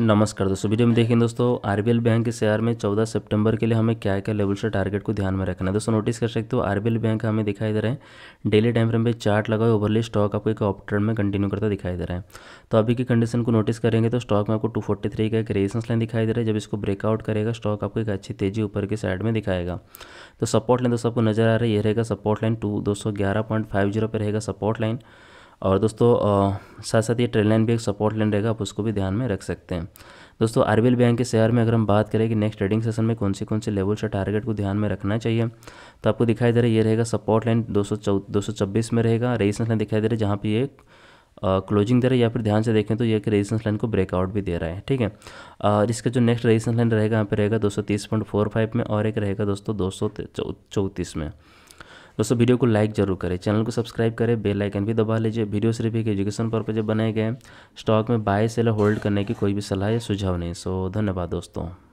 नमस्कार दोस्तों वीडियो में देखें दोस्तों आरबीएल बैंक के शेयर में 14 सितंबर के लिए हमें क्या क्या लेवल से टारगेट को ध्यान में रखना है दोस्तों नोटिस कर सकते हो आरबीएल बैंक हमें दिखाई दे रहे हैं डेली टाइम फ्रेम पे चार्ट लगा हुआ ओवरली स्टॉक आपको एक ऑप में कंटिन्यू करता दिखाई दे रहा है तो अभी की कंडीशन को नोटिस करेंगे तो स्टॉक में आपको टू का एक रेजिस्टेंस लाइन दिखाई दे रहा है जब इसको ब्रेकआउट करेगा स्टॉक आपको एक अच्छी तेजी ऊपर की साइड में दिखाएगा तो सपोर्ट लाइन दोस्तों आपको नजर आ रही है ये रहेगा सपोर्ट लाइन टू दो पर रहेगा सपोर्ट लाइन और दोस्तों साथ साथ ये ट्रेड लाइन भी एक सपोर्ट लाइन रहेगा आप उसको भी ध्यान में रख सकते हैं दोस्तों आर बैंक के शेयर में अगर हम बात करें कि नेक्स्ट ट्रेडिंग सेशन में कौन से कौन से लेवल्स और टारगेट को ध्यान में रखना चाहिए तो आपको दिखाई दे रहा है ये रहेगा सपोर्ट लाइन दो सौ में रहेगा रेजिस्टेंस लाइन दिखाई दे रहा है जहाँ पर ये क्लोजिंग दे रहा है या फिर ध्यान से देखें तो ये कि रेजिस्टेंस लाइन को ब्रेकआउट भी दे रहा है ठीक है और इसका जो नेक्स्ट रेजिस्टेंस लाइन रहेगा यहाँ पर रहेगा दो में और एक रहेगा दोस्तों दो में दोस्तों वीडियो को लाइक जरूर करें चैनल को सब्सक्राइब करें बेल आइकन भी दबा लीजिए वीडियो सिर्फ एक एजुकेशन पर्पज बनाए गए स्टॉक में बाय सेल होल्ड करने की कोई भी सलाह या सुझाव नहीं सो धन्यवाद दोस्तों